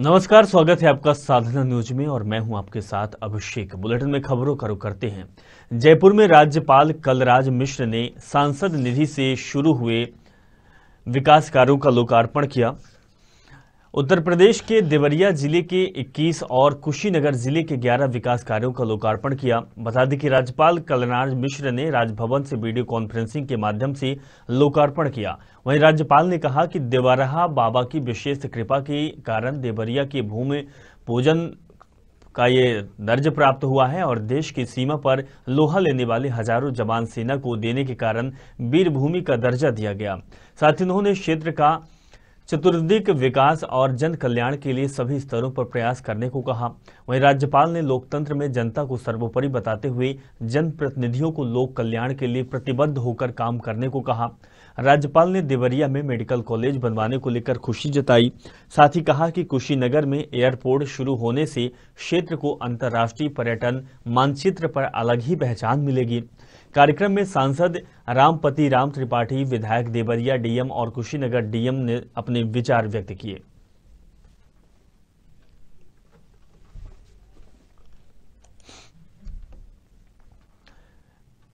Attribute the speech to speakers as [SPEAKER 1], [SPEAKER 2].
[SPEAKER 1] नमस्कार स्वागत है आपका साधना न्यूज में और मैं हूं आपके साथ अभिषेक बुलेटिन में खबरों का रुख करते हैं जयपुर में राज्यपाल कलराज मिश्र ने सांसद निधि से शुरू हुए विकास कार्यों का लोकार्पण किया उत्तर प्रदेश के देवरिया जिले के 21 और कुशीनगर जिले के 11 विकास कार्यों का लोकार्पण किया बता दें कि राज्यपाल कलराज मिश्र ने राजभवन से वीडियो कॉन्फ्रेंसिंग के माध्यम से लोकार्पण किया वहीं राज्यपाल ने कहा कि देवराहा बाबा की विशेष कृपा के कारण देवरिया की भूमि पूजन का ये दर्ज प्राप्त हुआ है और देश की सीमा पर लोहा लेने वाले हजारों जवान सेना को देने के कारण वीरभूमि का दर्जा दिया गया साथ ही उन्होंने क्षेत्र का चतुर्दी के विकास और जन कल्याण के लिए सभी स्तरों पर प्रयास करने को कहा वहीं राज्यपाल ने लोकतंत्र में जनता को सर्वोपरि बताते हुए जनप्रतिनिधियों को लोक कल्याण के लिए प्रतिबद्ध होकर काम करने को कहा राज्यपाल ने देवरिया में मेडिकल कॉलेज बनवाने को लेकर खुशी जताई साथ ही कहा कि कुशीनगर में एयरपोर्ट शुरू होने से क्षेत्र को अंतर्राष्ट्रीय पर्यटन मानचित्र पर अलग ही पहचान मिलेगी कार्यक्रम में सांसद रामपति राम त्रिपाठी विधायक देवरिया डीएम और कुशीनगर डीएम ने अपने विचार व्यक्त किए